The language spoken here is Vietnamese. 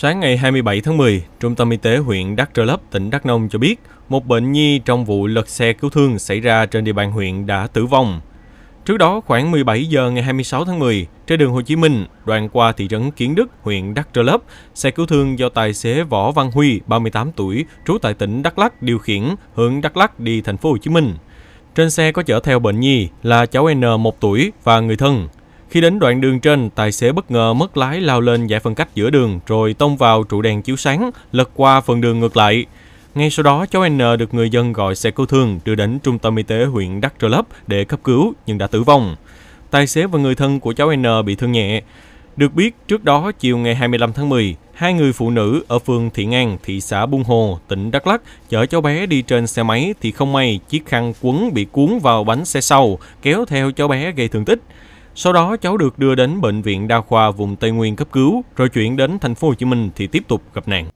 Sáng ngày 27 tháng 10, Trung tâm Y tế huyện Đắk Rơ Lấp, tỉnh Đắk Nông cho biết một bệnh nhi trong vụ lật xe cứu thương xảy ra trên địa bàn huyện đã tử vong. Trước đó, khoảng 17 giờ ngày 26 tháng 10, trên đường Hồ Chí Minh, đoạn qua thị trấn Kiến Đức, huyện Đắk Rơ Lấp, xe cứu thương do tài xế Võ Văn Huy, 38 tuổi, trú tại tỉnh Đắk Lắk điều khiển hướng Đắk Lắk đi thành phố Hồ Chí Minh. Trên xe có chở theo bệnh nhi là cháu N 1 tuổi và người thân. Khi đến đoạn đường trên, tài xế bất ngờ mất lái lao lên giải phân cách giữa đường rồi tông vào trụ đèn chiếu sáng, lật qua phần đường ngược lại. Ngay sau đó, cháu N được người dân gọi xe cứu thương đưa đến trung tâm y tế huyện Đắk Rơ Lấp để cấp cứu nhưng đã tử vong. Tài xế và người thân của cháu N bị thương nhẹ. Được biết, trước đó chiều ngày 25 tháng 10, hai người phụ nữ ở phường Thị An, thị xã Buôn Hồ, tỉnh Đắk Lắk chở cháu bé đi trên xe máy thì không may chiếc khăn quấn bị cuốn vào bánh xe sau, kéo theo cháu bé gây thương tích. Sau đó cháu được đưa đến bệnh viện đa khoa vùng Tây Nguyên cấp cứu, rồi chuyển đến thành phố Hồ Chí Minh thì tiếp tục gặp nạn.